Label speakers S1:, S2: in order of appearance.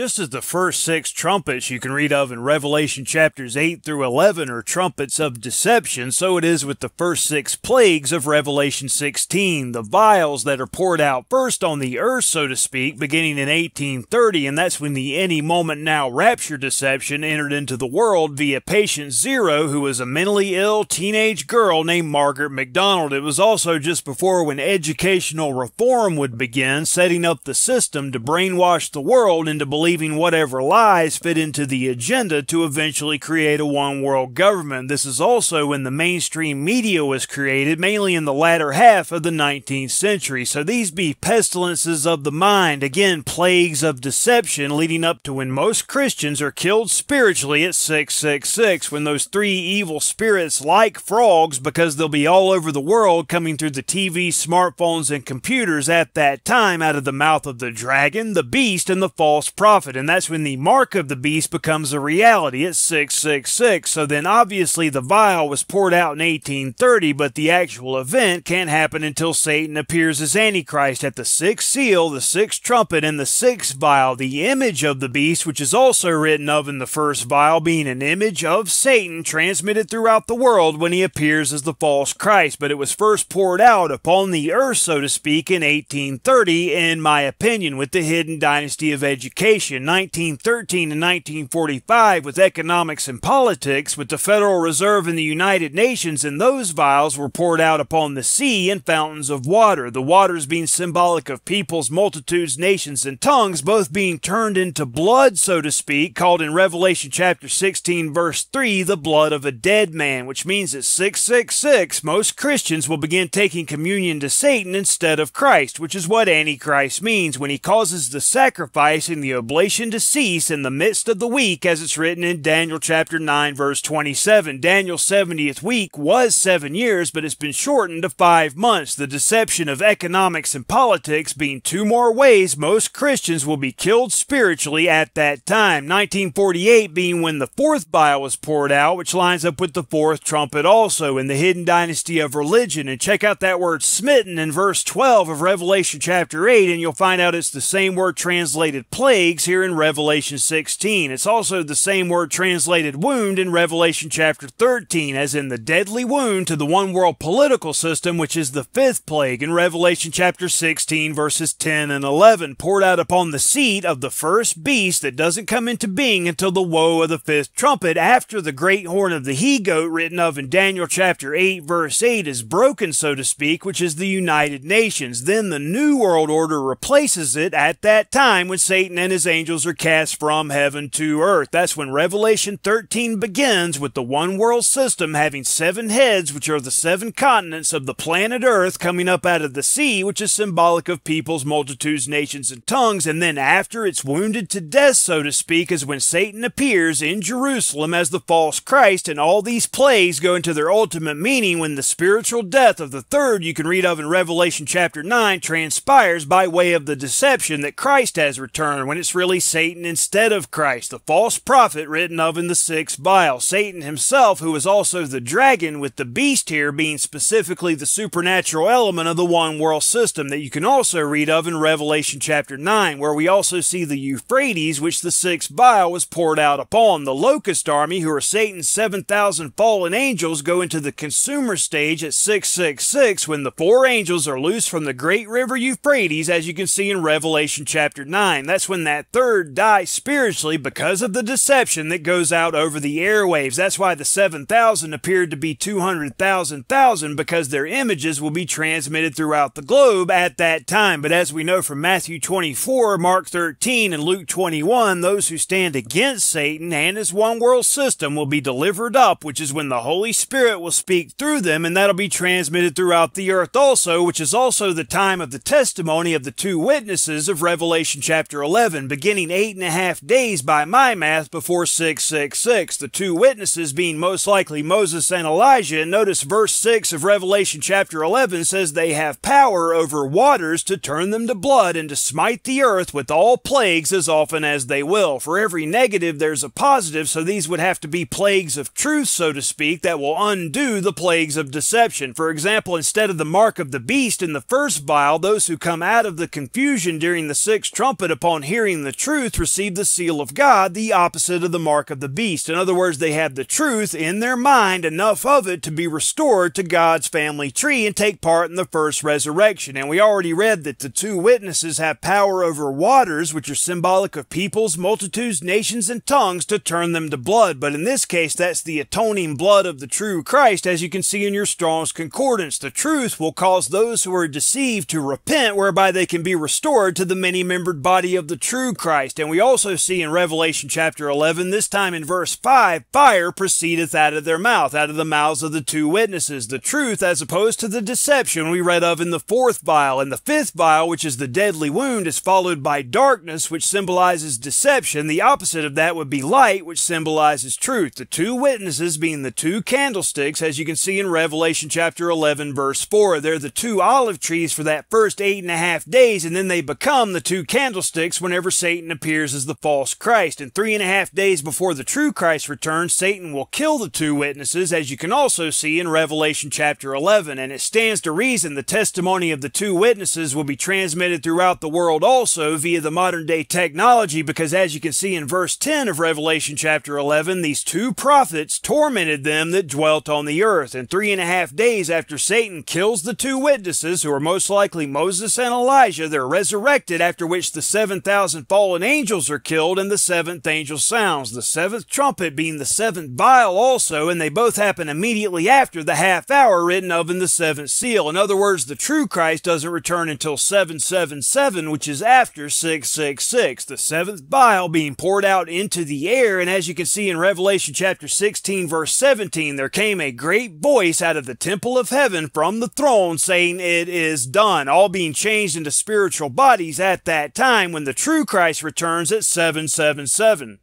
S1: just as the first six trumpets you can read of in Revelation chapters 8 through 11 are trumpets of deception, so it is with the first six plagues of Revelation 16, the vials that are poured out first on the earth, so to speak, beginning in 1830, and that's when the any moment now rapture deception entered into the world via patient zero, who was a mentally ill teenage girl named Margaret MacDonald. It was also just before when educational reform would begin, setting up the system to brainwash the world into believing believing whatever lies fit into the agenda to eventually create a one world government. This is also when the mainstream media was created, mainly in the latter half of the 19th century. So these be pestilences of the mind, again, plagues of deception, leading up to when most Christians are killed spiritually at 666, when those three evil spirits, like frogs, because they'll be all over the world coming through the TV, smartphones, and computers at that time out of the mouth of the dragon, the beast, and the false prophet prophet, and that's when the mark of the beast becomes a reality. It's 666. So then obviously the vial was poured out in 1830, but the actual event can't happen until Satan appears as Antichrist at the sixth seal, the sixth trumpet, and the sixth vial, the image of the beast, which is also written of in the first vial, being an image of Satan transmitted throughout the world when he appears as the false Christ. But it was first poured out upon the earth, so to speak, in 1830, in my opinion, with the hidden dynasty of education in 1913 and 1945 with economics and politics with the Federal Reserve and the United Nations and those vials were poured out upon the sea in fountains of water, the waters being symbolic of peoples, multitudes, nations, and tongues, both being turned into blood, so to speak, called in Revelation chapter 16 verse 3 the blood of a dead man, which means that 666 most Christians will begin taking communion to Satan instead of Christ, which is what Antichrist means when he causes the sacrifice and the oblation to cease in the midst of the week, as it's written in Daniel chapter 9, verse 27. Daniel's 70th week was seven years, but it's been shortened to five months. The deception of economics and politics being two more ways most Christians will be killed spiritually at that time. 1948 being when the fourth bile was poured out, which lines up with the fourth trumpet also in the hidden dynasty of religion. And check out that word smitten in verse 12 of Revelation chapter 8, and you'll find out it's the same word translated plagues here in Revelation 16. It's also the same word translated wound in Revelation chapter 13, as in the deadly wound to the one world political system, which is the fifth plague in Revelation chapter 16, verses 10 and 11, poured out upon the seat of the first beast that doesn't come into being until the woe of the fifth trumpet after the great horn of the he goat, written of in Daniel chapter 8, verse 8, is broken, so to speak, which is the United Nations. Then the New World Order replaces it at that time when Satan and his angels are cast from heaven to earth. That's when Revelation 13 begins with the one world system having seven heads, which are the seven continents of the planet earth coming up out of the sea, which is symbolic of peoples, multitudes, nations, and tongues. And then after it's wounded to death, so to speak, is when Satan appears in Jerusalem as the false Christ. And all these plays go into their ultimate meaning when the spiritual death of the third you can read of in Revelation chapter 9 transpires by way of the deception that Christ has returned when it's really Satan instead of Christ, the false prophet written of in the sixth vial. Satan himself, who is also the dragon, with the beast here being specifically the supernatural element of the one world system that you can also read of in Revelation chapter 9, where we also see the Euphrates, which the sixth vial was poured out upon. The locust army, who are Satan's 7,000 fallen angels, go into the consumer stage at 666 when the four angels are loose from the great river Euphrates, as you can see in Revelation chapter 9. That's when that Third, die spiritually because of the deception that goes out over the airwaves. That's why the 7,000 appeared to be 200,000 thousand because their images will be transmitted throughout the globe at that time. But as we know from Matthew 24, Mark 13, and Luke 21, those who stand against Satan and his one world system will be delivered up, which is when the Holy Spirit will speak through them, and that'll be transmitted throughout the earth also, which is also the time of the testimony of the two witnesses of Revelation chapter 11, beginning eight and a half days by my math before 666, the two witnesses being most likely Moses and Elijah. Notice verse 6 of Revelation chapter 11 says they have power over waters to turn them to blood and to smite the earth with all plagues as often as they will. For every negative, there's a positive, so these would have to be plagues of truth, so to speak, that will undo the plagues of deception. For example, instead of the mark of the beast in the first vial, those who come out of the confusion during the sixth trumpet upon hearing the the truth received the seal of God, the opposite of the mark of the beast. In other words, they have the truth in their mind, enough of it to be restored to God's family tree and take part in the first resurrection. And we already read that the two witnesses have power over waters, which are symbolic of peoples, multitudes, nations, and tongues, to turn them to blood. But in this case, that's the atoning blood of the true Christ, as you can see in your Strong's Concordance. The truth will cause those who are deceived to repent, whereby they can be restored to the many-membered body of the true through Christ. And we also see in Revelation chapter 11, this time in verse 5, fire proceedeth out of their mouth, out of the mouths of the two witnesses, the truth as opposed to the deception we read of in the fourth vial. And the fifth vial, which is the deadly wound, is followed by darkness, which symbolizes deception. The opposite of that would be light, which symbolizes truth. The two witnesses being the two candlesticks, as you can see in Revelation chapter 11, verse 4. They're the two olive trees for that first eight and a half days, and then they become the two candlesticks whenever Satan appears as the false Christ. And three and a half days before the true Christ returns, Satan will kill the two witnesses, as you can also see in Revelation chapter 11. And it stands to reason the testimony of the two witnesses will be transmitted throughout the world also via the modern day technology, because as you can see in verse 10 of Revelation chapter 11, these two prophets tormented them that dwelt on the earth. And three and a half days after Satan kills the two witnesses, who are most likely Moses and Elijah, they're resurrected, after which the 7,000 fallen angels are killed and the seventh angel sounds, the seventh trumpet being the seventh vial also, and they both happen immediately after the half hour written of in the seventh seal. In other words, the true Christ doesn't return until 777, which is after 666, the seventh vial being poured out into the air. And as you can see in Revelation chapter 16, verse 17, there came a great voice out of the temple of heaven from the throne saying, It is done, all being changed into spiritual bodies at that time when the true Christ Christ returns at 777.